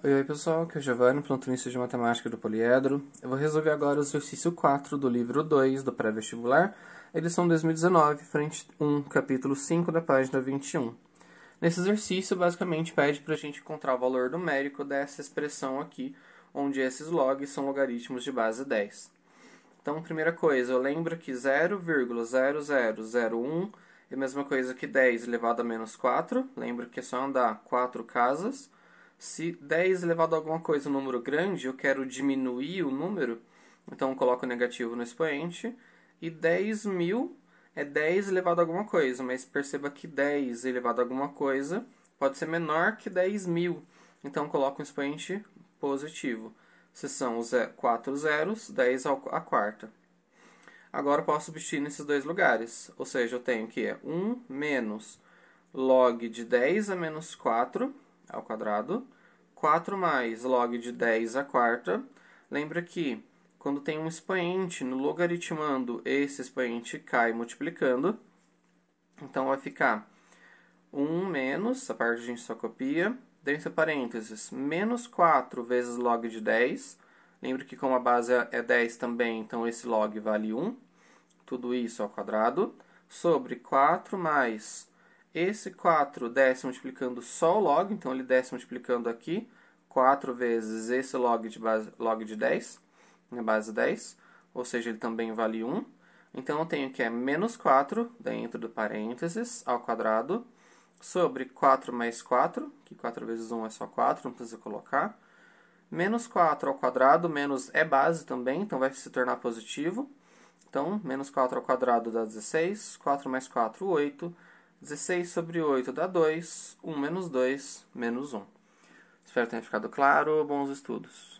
Oi, oi pessoal, aqui é o Giovanni, plantonista de matemática do Poliedro. Eu vou resolver agora o exercício 4 do livro 2 do pré-vestibular, edição 2019, frente 1, capítulo 5 da página 21. Nesse exercício, basicamente pede para a gente encontrar o valor numérico dessa expressão aqui, onde esses logs são logaritmos de base 10. Então, primeira coisa, eu lembro que 0,0001 é a mesma coisa que 10 elevado a menos 4, lembro que é só andar 4 casas, se 10 elevado a alguma coisa é um número grande, eu quero diminuir o número, então eu coloco o negativo no expoente. E 10.000 é 10 elevado a alguma coisa, mas perceba que 10 elevado a alguma coisa pode ser menor que 10.000, Então eu coloco um expoente positivo. Se são os 4 é, zeros, 10 a quarta. Agora eu posso substituir nesses dois lugares. Ou seja, eu tenho que é 1 menos log de 10 a menos 4 ao quadrado. 4 mais log de 10 à quarta. Lembra que quando tem um expoente no logaritmando, esse expoente cai multiplicando. Então vai ficar 1 menos, a parte a gente só copia, dentro de parênteses, menos 4 vezes log de 10. Lembra que como a base é 10 também, então esse log vale 1. Tudo isso ao quadrado. Sobre 4 mais esse 4 desce multiplicando só o log, então ele desce multiplicando aqui 4 vezes esse log de, base, log de 10, na base 10, ou seja, ele também vale 1. Então eu tenho que é menos 4 dentro do parênteses ao quadrado sobre 4 mais 4, que 4 vezes 1 é só 4, não precisa colocar. Menos 4 ao quadrado, menos é base também, então vai se tornar positivo. Então, menos 4 ao quadrado dá 16, 4 mais 4, 8, 16 sobre 8 dá 2, 1 menos 2, menos 1. Espero que tenha ficado claro. Bons estudos.